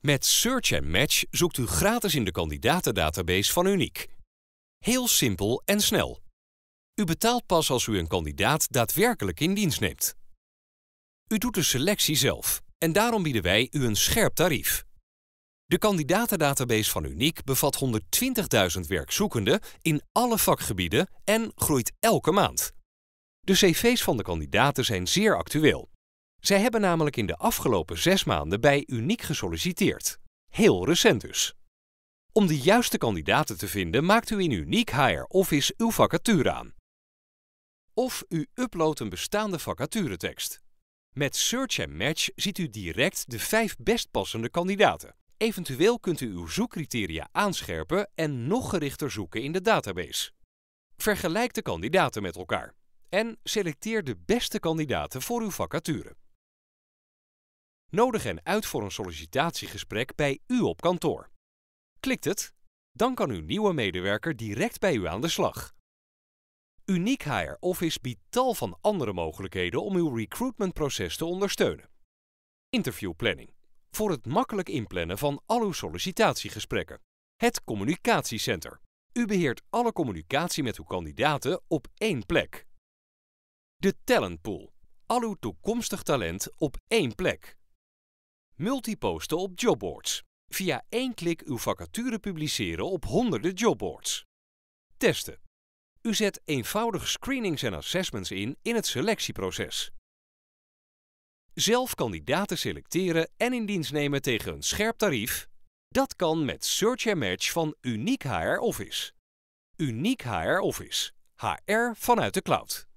Met Search Match zoekt u gratis in de kandidatendatabase van Uniek. Heel simpel en snel. U betaalt pas als u een kandidaat daadwerkelijk in dienst neemt. U doet de selectie zelf en daarom bieden wij u een scherp tarief. De kandidatendatabase van Uniek bevat 120.000 werkzoekenden in alle vakgebieden en groeit elke maand. De cv's van de kandidaten zijn zeer actueel zij hebben namelijk in de afgelopen zes maanden bij Uniek gesolliciteerd. Heel recent dus. Om de juiste kandidaten te vinden maakt u in Uniek Hire Office uw vacature aan. Of u uploadt een bestaande vacaturetekst. Met Search Match ziet u direct de vijf best passende kandidaten. Eventueel kunt u uw zoekcriteria aanscherpen en nog gerichter zoeken in de database. Vergelijk de kandidaten met elkaar en selecteer de beste kandidaten voor uw vacature. Nodig hen uit voor een sollicitatiegesprek bij u op kantoor. Klikt het? Dan kan uw nieuwe medewerker direct bij u aan de slag. Uniek Hire Office biedt tal van andere mogelijkheden om uw recruitmentproces te ondersteunen. Interviewplanning. Voor het makkelijk inplannen van al uw sollicitatiegesprekken. Het communicatiecenter. U beheert alle communicatie met uw kandidaten op één plek. De talentpool. Al uw toekomstig talent op één plek. Multiposten op jobboards. Via één klik uw vacature publiceren op honderden jobboards. Testen. U zet eenvoudig screenings en assessments in in het selectieproces. Zelf kandidaten selecteren en in dienst nemen tegen een scherp tarief? Dat kan met Search Match van Uniek HR Office. Uniek HR Office. HR vanuit de cloud.